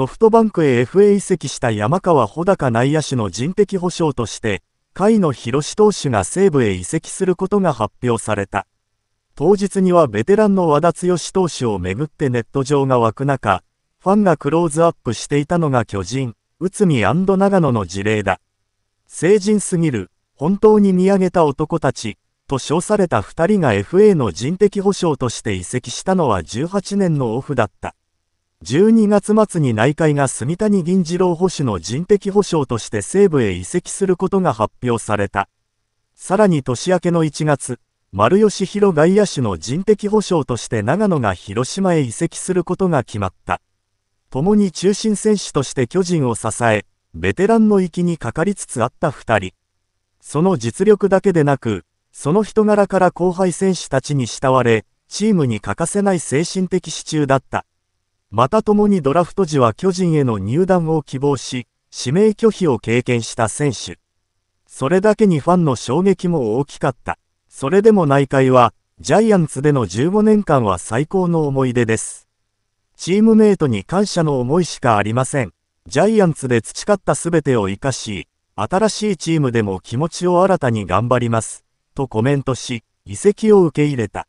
ソフトバンクへ FA 移籍した山川穂高内野手の人的保障として、甲斐の広志投手が西武へ移籍することが発表された。当日にはベテランの和田剛投手をめぐってネット上が湧く中、ファンがクローズアップしていたのが巨人、内海長野の事例だ。成人すぎる、本当に見上げた男たち、と称された2人が FA の人的保障として移籍したのは18年のオフだった。12月末に内海が住谷銀次郎保守の人的保障として西部へ移籍することが発表された。さらに年明けの1月、丸吉弘外野手の人的保障として長野が広島へ移籍することが決まった。共に中心選手として巨人を支え、ベテランの域にかかりつつあった2人。その実力だけでなく、その人柄から後輩選手たちに慕われ、チームに欠かせない精神的支柱だった。また共にドラフト時は巨人への入団を希望し、指名拒否を経験した選手。それだけにファンの衝撃も大きかった。それでも内海は、ジャイアンツでの15年間は最高の思い出です。チームメイトに感謝の思いしかありません。ジャイアンツで培った全てを活かし、新しいチームでも気持ちを新たに頑張ります。とコメントし、移籍を受け入れた。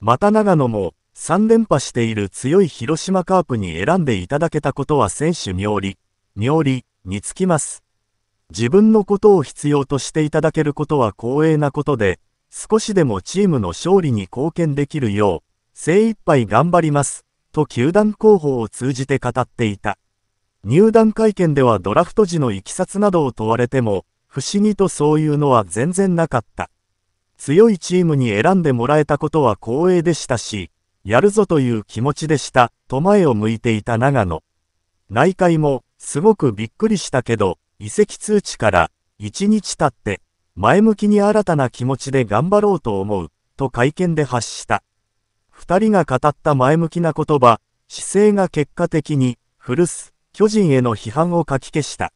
また長野も、3連覇している強い広島カープに選んでいただけたことは選手妙利、妙利につきます。自分のことを必要としていただけることは光栄なことで、少しでもチームの勝利に貢献できるよう、精一杯頑張ります、と球団広報を通じて語っていた。入団会見ではドラフト時のいきさつなどを問われても、不思議とそういうのは全然なかった。強いチームに選んでもらえたことは光栄でしたし、やるぞという気持ちでした、と前を向いていた長野。内海も、すごくびっくりしたけど、移籍通知から1日経って、前向きに新たな気持ちで頑張ろうと思う、と会見で発した。二人が語った前向きな言葉、姿勢が結果的に、古巣、巨人への批判をかき消した。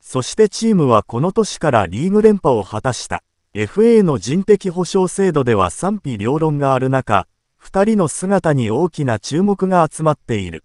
そしてチームはこの年からリーグ連覇を果たした。FA の人的保障制度では賛否両論がある中、二人の姿に大きな注目が集まっている。